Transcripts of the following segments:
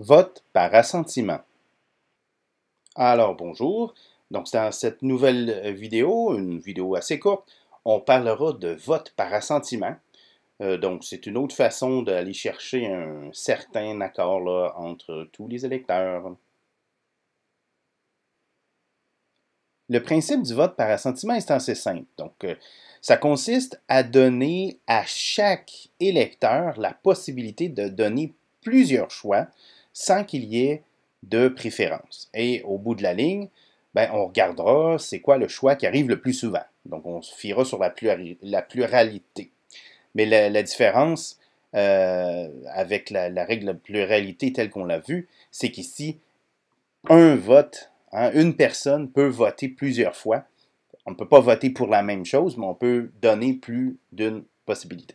Vote par assentiment. Alors bonjour, donc dans cette nouvelle euh, vidéo, une vidéo assez courte, on parlera de vote par assentiment. Euh, donc c'est une autre façon d'aller chercher un certain accord entre tous les électeurs. Le principe du vote par assentiment est assez simple. Donc, euh, ça consiste à donner à chaque électeur la possibilité de donner plusieurs choix sans qu'il y ait de préférence. Et au bout de la ligne, ben, on regardera c'est quoi le choix qui arrive le plus souvent. Donc on se fiera sur la, pluralité. Mais la, différence euh, avec la, règle de pluralité telle qu'on l'a vue, c'est qu'ici, un vote, hein, une personne peut voter plusieurs fois. On ne peut pas voter pour la même chose, mais on peut donner plus d'une possibilité.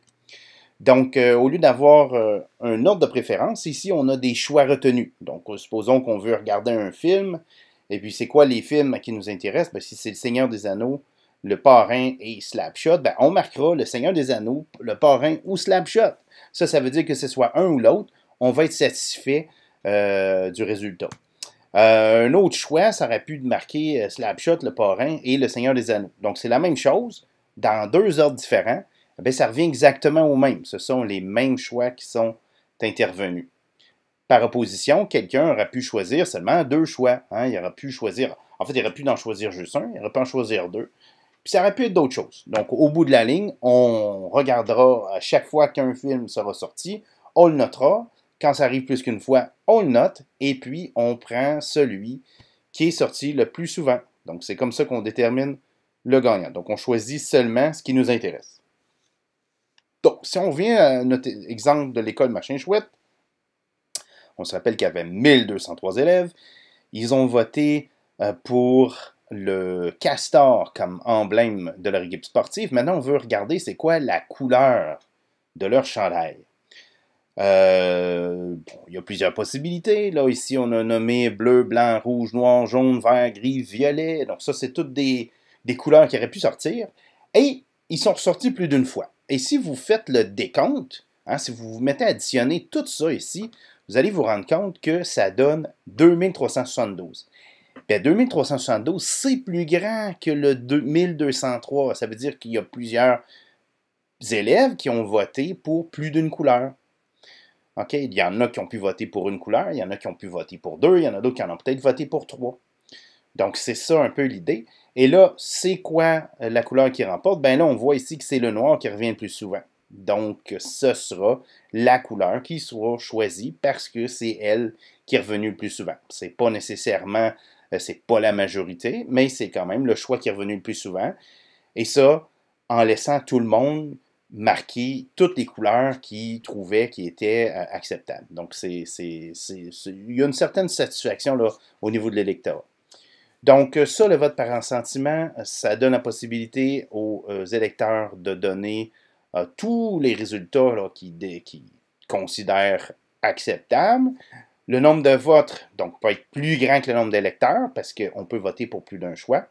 Donc, euh, au lieu d'avoir euh, un ordre de préférence, ici, on a des choix retenus. Donc, euh, supposons qu'on veut regarder un film, et puis c'est quoi les films qui nous intéressent? Ben, si c'est Le Seigneur des Anneaux, Le Parrain et Slapshot, ben, on marquera Le Seigneur des Anneaux, Le Parrain ou Slapshot. Ça, ça veut dire que ce soit un ou l'autre, on va être satisfait du résultat. un autre choix, ça aurait pu marquer Slapshot, Le Parrain et Le Seigneur des Anneaux. Donc, c'est la même chose, dans deux ordres différents, eh ça revient exactement au même. Ce sont les mêmes choix qui sont intervenus. Par opposition, quelqu'un aurait pu choisir seulement deux choix. Hein. Il aurait pu choisir, en fait, il aurait pu en choisir juste un, il aurait pu en choisir deux. Puis ça aurait pu être d'autres choses. Donc, au bout de la ligne, on regardera à chaque fois qu'un film sera sorti, on le notera. Quand ça arrive plus qu'une fois, on le note et puis on prend celui qui est sorti le plus souvent. Donc, c'est comme ça qu'on détermine le gagnant. Donc, on choisit seulement ce qui nous intéresse. Donc, si on vient à notre exemple de l'école Machin Chouette, on se rappelle qu'il y avait 1203 élèves. Ils ont voté euh, pour le castor comme emblème de leur équipe sportive. Maintenant, on veut regarder c'est quoi la couleur de leur chandail. Euh, bon, il y a plusieurs possibilités. Là, ici, on a nommé bleu, blanc, rouge, noir, jaune, vert, gris, violet. Donc, ça, c'est toutes des, des couleurs qui auraient pu sortir. Et ils sont ressortis plus d'une fois. Et si vous faites le décompte, hein, si vous vous mettez à additionner tout ça ici, vous allez vous rendre compte que ça donne 2372. 2372, c'est plus grand que le 2203. Ça veut dire qu'il y a plusieurs élèves qui ont voté pour plus d'une couleur. Il y en a qui ont pu voter pour une couleur, il y en a qui ont pu voter pour deux, il y en a d'autres qui en ont peut-être voté pour trois. Donc, c'est ça un peu l'idée. Et là, c'est quoi euh, la couleur qui remporte? Ben là, on voit ici que c'est le noir qui revient le plus souvent. Donc, ce sera la couleur qui sera choisie parce que c'est elle qui est revenue le plus souvent. C'est pas nécessairement, euh, c'est pas la majorité, mais c'est quand même le choix qui est revenu le plus souvent. Et ça, en laissant tout le monde marquer toutes les couleurs qu'il trouvait qui étaient euh, acceptables. Donc, il y a une certaine satisfaction là, au niveau de l'électorat. Donc, euh, ça, le vote par sentiment, euh, ça donne la possibilité aux euh, électeurs de donner tous les résultats qu'ils considèrent acceptables. Le nombre de votes, donc, peut être plus grand que le nombre d'électeurs parce qu'on peut voter pour plus d'un choix.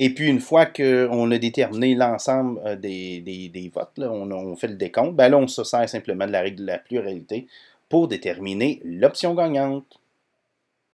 Et puis, une fois qu'on a déterminé l'ensemble des, votes, on, fait le décompte, ben là, on se sert simplement de la règle de la pluralité pour déterminer l'option gagnante.